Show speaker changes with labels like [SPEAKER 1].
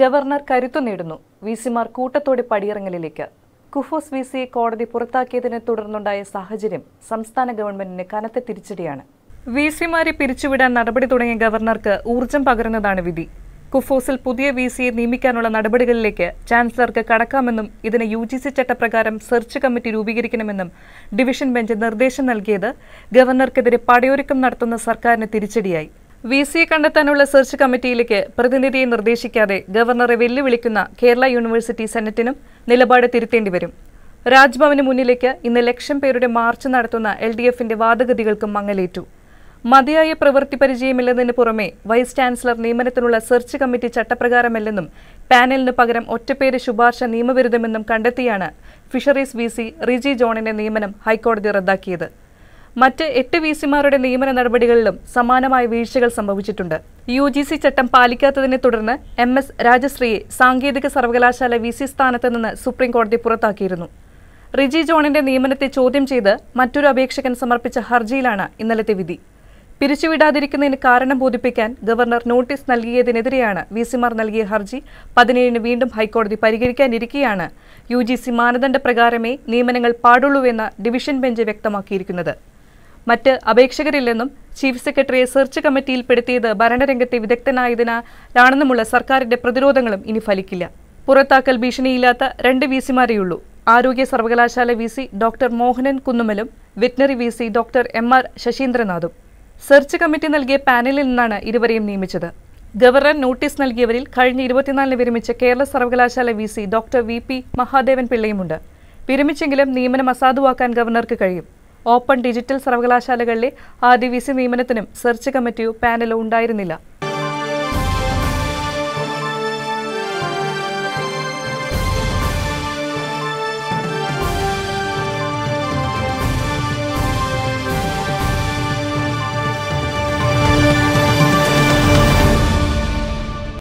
[SPEAKER 1] governor കരുത്തു നേടുന്നു V സിമാർ കൂട്ടത്തോടെ പടിയിറങ്ങലിലേക്ക് കുഫോസ് വി സിയെ കോടതി പുറത്താക്കിയതിനെ തുടർന്നുണ്ടായ സാഹചര്യം സംസ്ഥാന ഗവൺമെന്റിന് കനത്ത തിരിച്ചടിയാണ് വി സിമാരെ പിരിച്ചുവിടാൻ നടപടി തുടങ്ങിയ ഗവർണർക്ക് ഊർജം പകരുന്നതാണ് വിധി കുഫോസിൽ പുതിയ വി സിയെ നിയമിക്കാനുള്ള നടപടികളിലേക്ക് ചാൻസലർക്ക് കടക്കാമെന്നും ഇതിന് യു ജി സി ചട്ടപ്രകാരം സെർച്ച് കമ്മിറ്റി രൂപീകരിക്കണമെന്നും ഡിവിഷൻ ബെഞ്ച് നിർദ്ദേശം നൽകിയത് ഗവർണർക്കെതിരെ പടയൊരുക്കം നടത്തുന്ന സർക്കാരിന് തിരിച്ചടിയായി വി സിയെ കണ്ടെത്താനുള്ള സെർച്ച് കമ്മിറ്റിയിലേക്ക് പ്രതിനിധിയെ നിർദ്ദേശിക്കാതെ ഗവർണറെ വെല്ലുവിളിക്കുന്ന കേരള യൂണിവേഴ്സിറ്റി സെനറ്റിനും നിലപാട് തിരുത്തേണ്ടി വരും രാജ്ഭവന് മുന്നിലേക്ക് ഇന്ന് ലക്ഷം പേരുടെ മാർച്ച് നടത്തുന്ന എൽ ഡി എഫിന്റെ വാദഗതികൾക്കും മങ്ങലേറ്റു മതിയായ പ്രവൃത്തി പരിചയമില്ലെന്നതിന് പുറമെ വൈസ് ചാൻസലർ നിയമനത്തിനുള്ള സെർച്ച് കമ്മിറ്റി ചട്ടപ്രകാരമല്ലെന്നും പാനലിന് പകരം ഒറ്റപ്പേര് ശുപാർശ നിയമവിരുദ്ധമെന്നും കണ്ടെത്തിയാണ് ഫിഷറീസ് വി സി റിജി ജോണിന്റെ നിയമനം ഹൈക്കോടതി റദ്ദാക്കിയത് മറ്റ് എട്ട് വി സിമാരുടെ നിയമന നടപടികളിലും സമാനമായ വീഴ്ചകൾ സംഭവിച്ചിട്ടുണ്ട് യു ജി സി ചട്ടം പാലിക്കാത്തതിനെ തുടർന്ന് എം എസ് രാജശ്രീയെ സാങ്കേതിക സർവകലാശാല വി സി സ്ഥാനത്ത് നിന്ന് സുപ്രീംകോടതി പുറത്താക്കിയിരുന്നു റിജി ജോണിന്റെ നിയമനത്തെ ചോദ്യം ചെയ്ത് മറ്റൊരു അപേക്ഷകൻ സമർപ്പിച്ച ഹർജിയിലാണ് ഇന്നലത്തെ വിധി പിരിച്ചുവിടാതിരിക്കുന്നതിന് കാരണം ബോധിപ്പിക്കാൻ ഗവർണർ നോട്ടീസ് നൽകിയതിനെതിരെയാണ് വി സിമാർ നൽകിയ ഹർജി പതിനേഴിന് വീണ്ടും ഹൈക്കോടതി പരിഗണിക്കാനിരിക്കെയാണ് യു ജി സി മാനദണ്ഡ പ്രകാരമേ നിയമനങ്ങൾ പാടുള്ളൂവെന്ന് ഡിവിഷൻ ബെഞ്ച് വ്യക്തമാക്കിയിരിക്കുന്നത് മറ്റ് അപേക്ഷകരില്ലെന്നും ചീഫ് സെക്രട്ടറിയെ സെർച്ച് കമ്മിറ്റിയിൽ ഭരണരംഗത്തെ വിദഗ്ധനായതിനാലാണെന്നുമുള്ള സർക്കാരിന്റെ പ്രതിരോധങ്ങളും ഇനി ഫലിക്കില്ല പുറത്താക്കൽ ഭീഷണിയില്ലാത്ത രണ്ട് വി സിമാരെയുള്ളൂ ആരോഗ്യ സർവകലാശാല വി സി ഡോക്ടർ മോഹനൻ കുന്നുമലും veterinary V C doctor M R ശശീന്ദ്രനാഥും സെർച്ച് കമ്മിറ്റി നൽകിയ പാനലിൽ നിന്നാണ് ഇരുവരെയും നിയമിച്ചത് ഗവർണർ നോട്ടീസ് നൽകിയവരിൽ കഴിഞ്ഞ ഇരുപത്തിനാലിന് വിരമിച്ച കേരള സർവകലാശാല V C doctor V P Mahadevan പിള്ളയുമുണ്ട് വിരമിച്ചെങ്കിലും നിയമനം അസാധുവാക്കാൻ ഗവർണർക്ക് കഴിയും ഓപ്പൺ ഡിജിറ്റൽ സർവകലാശാലകളിലെ ആദ്യ വിസി നിയമനത്തിനും സെർച്ച് കമ്മിറ്റിയോ പാനലോ ഉണ്ടായിരുന്നില്ല